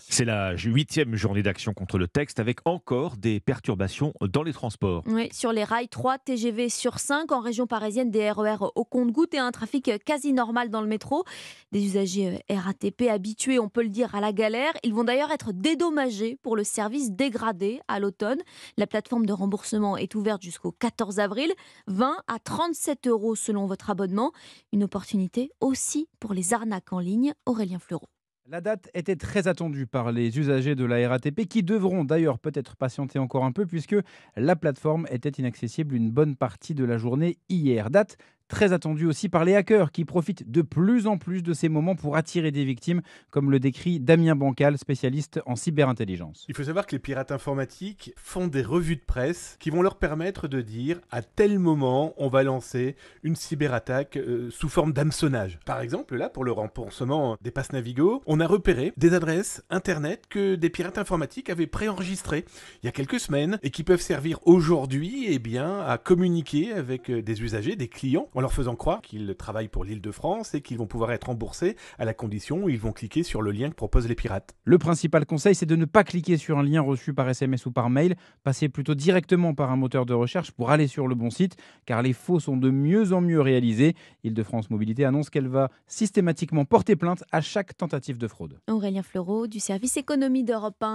C'est la huitième journée d'action contre le texte avec encore des perturbations dans les transports. sur les rails 3 TGV sur 5 en région parisienne, des RER e au compte-goutte et un trafic quasi normal dans le métro. Des usagers euh, RATP habitués, on peut le dire, à la galère. Ils vont d'ailleurs être dédommagés pour le service dégradé à l'automne. La plateforme de remboursement est ouverte jusqu'au 14 avril. 20 à 37 euros selon votre abonnement. Une opportunité aussi pour les arnaques en ligne. Aurélien Fleureau. La date était très attendue par les usagers de la RATP qui devront d'ailleurs peut-être patienter encore un peu puisque la plateforme était inaccessible une bonne partie de la journée hier. Date très attendu aussi par les hackers qui profitent de plus en plus de ces moments pour attirer des victimes, comme le décrit Damien Bancal, spécialiste en cyberintelligence. Il faut savoir que les pirates informatiques font des revues de presse qui vont leur permettre de dire à tel moment on va lancer une cyberattaque euh, sous forme d'hameçonnage. Par exemple, là, pour le remboursement des passes Navigo, on a repéré des adresses internet que des pirates informatiques avaient préenregistrées il y a quelques semaines et qui peuvent servir aujourd'hui eh à communiquer avec euh, des usagers, des clients en leur faisant croire qu'ils travaillent pour l'île de France et qu'ils vont pouvoir être remboursés à la condition où ils vont cliquer sur le lien que proposent les pirates. Le principal conseil, c'est de ne pas cliquer sur un lien reçu par SMS ou par mail, passez plutôt directement par un moteur de recherche pour aller sur le bon site, car les faux sont de mieux en mieux réalisés. lîle de france Mobilité annonce qu'elle va systématiquement porter plainte à chaque tentative de fraude. Aurélien Fleureau du service économie d'Europe 1.